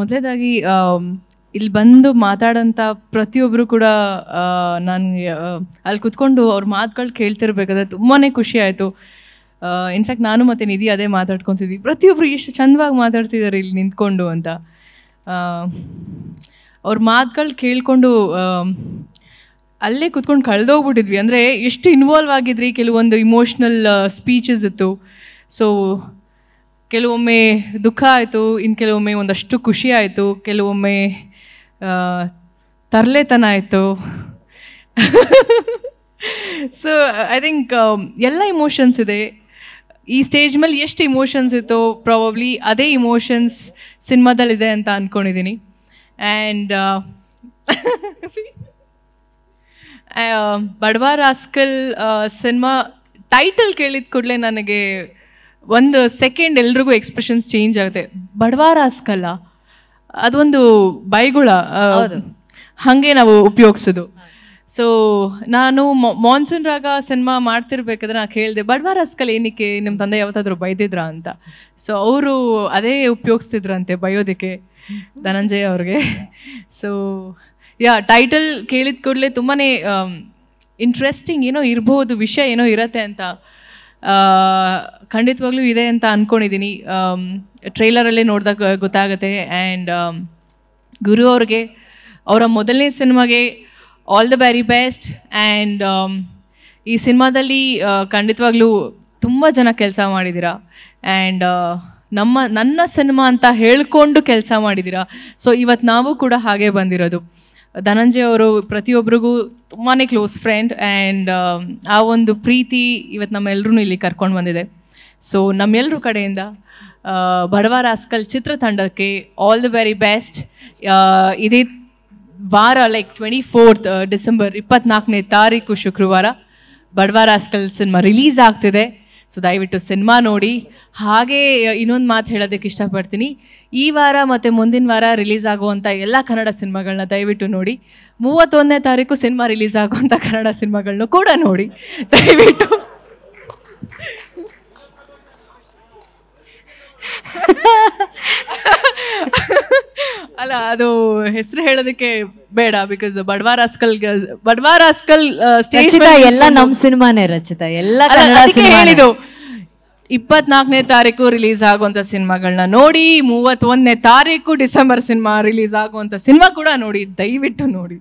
ಮೊದಲೇದಾಗಿ ಇಲ್ಲಿ ಬಂದು ಮಾತಾಡೋಂಥ ಪ್ರತಿಯೊಬ್ಬರು ಕೂಡ ನನಗೆ ಅಲ್ಲಿ ಕುತ್ಕೊಂಡು ಅವ್ರ ಮಾತುಗಳು ಕೇಳ್ತಿರ್ಬೇಕಾದ್ರೆ ತುಂಬಾ ಖುಷಿ ಆಯಿತು ಇನ್ಫ್ಯಾಕ್ಟ್ ನಾನು ಮತ್ತು ನಿಧಿ ಅದೇ ಮಾತಾಡ್ಕೊತಿದ್ವಿ ಪ್ರತಿಯೊಬ್ಬರು ಎಷ್ಟು ಚಂದವಾಗಿ ಮಾತಾಡ್ತಿದ್ದಾರೆ ಇಲ್ಲಿ ನಿಂತ್ಕೊಂಡು ಅಂತ ಅವ್ರ ಮಾತುಗಳು ಕೇಳಿಕೊಂಡು ಅಲ್ಲೇ ಕುತ್ಕೊಂಡು ಕಳೆದೋಗ್ಬಿಟ್ಟಿದ್ವಿ ಅಂದರೆ ಎಷ್ಟು ಇನ್ವಾಲ್ವ್ ಆಗಿದ್ರಿ ಕೆಲವೊಂದು ಇಮೋಷ್ನಲ್ ಸ್ಪೀಚಸ್ ಇತ್ತು ಸೊ ಕೆಲವೊಮ್ಮೆ ದುಃಖ ಆಯಿತು ಇನ್ನು ಕೆಲವೊಮ್ಮೆ ಒಂದಷ್ಟು ಖುಷಿ ಆಯಿತು ಕೆಲವೊಮ್ಮೆ ತರಲೆತನ ಆಯಿತು ಸೊ ಐ ಥಿಂಕ್ ಎಲ್ಲ ಇಮೋಷನ್ಸ್ ಇದೆ ಈ ಸ್ಟೇಜ್ ಮೇಲೆ ಎಷ್ಟು ಇಮೋಷನ್ಸ್ ಇತ್ತು ಪ್ರಾಬಬ್ಲಿ ಅದೇ ಇಮೋಷನ್ಸ್ ಸಿನಿಮಾದಲ್ಲಿದೆ ಅಂತ ಅಂದ್ಕೊಂಡಿದ್ದೀನಿ and Badava Rascal cinema title ಕೇಳಿದ ಕೂಡಲೇ ನನಗೆ ಒಂದು ಸೆಕೆಂಡ್ ಎಲ್ರಿಗೂ ಎಕ್ಸ್ಪ್ರೆಷನ್ಸ್ ಚೇಂಜ್ ಆಗುತ್ತೆ ಬಡವಾರ ಅಸ್ಕಲ್ಲ ಅದೊಂದು ಬೈಗುಳ ಹಾಗೆ ನಾವು ಉಪಯೋಗಿಸೋದು ಸೊ ನಾನು ಮಾನ್ಸೂನ್ ರಾಗ ಸಿನಿಮಾ ಮಾಡ್ತಿರ್ಬೇಕಾದ್ರೆ ನಾ ಕೇಳಿದೆ ಬಡವಾರ ಅಸ್ಕಲ್ ಏನಕ್ಕೆ ನಿಮ್ಮ ತಂದೆ ಯಾವತ್ತಾದ್ರೂ ಬೈದಿದ್ರ ಅಂತ ಸೊ ಅವರು ಅದೇ ಉಪಯೋಗಿಸ್ತಿದ್ರಂತೆ ಬಯೋದಕ್ಕೆ ಧನಂಜಯ ಅವ್ರಿಗೆ ಸೊ ಯಾ ಟೈಟಲ್ ಕೇಳಿದ ಕೂಡಲೇ ತುಂಬಾ ಇಂಟ್ರೆಸ್ಟಿಂಗ್ ಏನೋ ಇರ್ಬೋದು ವಿಷಯ ಏನೋ ಇರತ್ತೆ ಅಂತ ಖಂಡಿತವಾಗ್ಲೂ ಇದೆ ಅಂತ ಅಂದ್ಕೊಂಡಿದ್ದೀನಿ ಟ್ರೈಲರಲ್ಲೇ ನೋಡಿದಾಗ ಗೊತ್ತಾಗುತ್ತೆ ಆ್ಯಂಡ್ ಗುರು ಅವ್ರಿಗೆ ಅವರ ಮೊದಲನೇ ಸಿನಿಮಾಗೆ all the very best and ಈ ಸಿನಿಮಾದಲ್ಲಿ ಖಂಡಿತವಾಗ್ಲೂ ತುಂಬ ಜನ ಕೆಲಸ ಮಾಡಿದ್ದೀರ ಆ್ಯಂಡ್ ನಮ್ಮ ನನ್ನ ಸಿನಿಮಾ ಅಂತ ಹೇಳ್ಕೊಂಡು ಕೆಲಸ ಮಾಡಿದ್ದೀರಾ ಸೊ ಇವತ್ತು ನಾವು ಕೂಡ ಹಾಗೆ ಬಂದಿರೋದು ಧನಂಜಯ ಅವರು ಪ್ರತಿಯೊಬ್ಬರಿಗೂ ತುಂಬಾ ಕ್ಲೋಸ್ ಫ್ರೆಂಡ್ ಆ್ಯಂಡ್ um, ಆ ಒಂದು ಪ್ರೀತಿ ಇವತ್ತು ನಮ್ಮೆಲ್ಲರೂ ಇಲ್ಲಿ ಕರ್ಕೊಂಡು ಬಂದಿದೆ ಸೊ ನಮ್ಮೆಲ್ಲರೂ ಕಡೆಯಿಂದ ಬಡವ ರಾಸ್ಕಲ್ ಚಿತ್ರತಂಡಕ್ಕೆ ಆಲ್ ದ ವೆರಿ ಬೆಸ್ಟ್ ಇದೇ ವಾರ ಲೈಕ್ ಟ್ವೆಂಟಿ ಫೋರ್ತ್ ಡಿಸೆಂಬರ್ ಇಪ್ಪತ್ನಾಲ್ಕನೇ ತಾರೀಕು ಶುಕ್ರವಾರ ಬಡವ ರಾಸ್ಕಲ್ ಸಿನಿಮಾ ರಿಲೀಸ್ ಆಗ್ತಿದೆ ಸೊ ದಯವಿಟ್ಟು ಸಿನಿಮಾ ನೋಡಿ ಹಾಗೆ ಇನ್ನೊಂದು ಮಾತು ಹೇಳೋದಕ್ಕೆ ಇಷ್ಟಪಡ್ತೀನಿ ಈ ವಾರ ಮತ್ತು ಮುಂದಿನ ವಾರ ರಿಲೀಸ್ ಆಗುವಂಥ ಎಲ್ಲ ಕನ್ನಡ ಸಿನಿಮಾಗಳನ್ನ ದಯವಿಟ್ಟು ನೋಡಿ ಮೂವತ್ತೊಂದನೇ ತಾರೀಕು ಸಿನಿಮಾ ರಿಲೀಸ್ ಆಗುವಂಥ ಕನ್ನಡ ಸಿನಿಮಾಗಳನ್ನೂ ಕೂಡ ನೋಡಿ ದಯವಿಟ್ಟು ಅಲ್ಲ ಅದು ಹೆಸರು ಹೇಳೋದಕ್ಕೆ ಬೇಡ ಬಿಕಾಸ್ ಬಡವ ಅಸ್ಕಲ್ ಬಡವಾರ್ ಅಸ್ಕಲ್ ಸ್ಟೇಜ್ ಎಲ್ಲ ನಮ್ ಸಿನಿಮಾನೇ ರಚಿತ ಎಲ್ಲ ಹೇಳಿದ್ದು ಇಪ್ಪತ್ನಾಲ್ಕನೇ ತಾರೀಕು ರಿಲೀಸ್ ಆಗುವಂತ ಸಿನಿಮಾಗಳನ್ನ ನೋಡಿ ಮೂವತ್ತೊಂದನೇ ತಾರೀಕು ಡಿಸೆಂಬರ್ ಸಿನಿಮಾ ರಿಲೀಸ್ ಆಗುವಂತ ಸಿನಿಮಾ ಕೂಡ ನೋಡಿ ದಯವಿಟ್ಟು ನೋಡಿ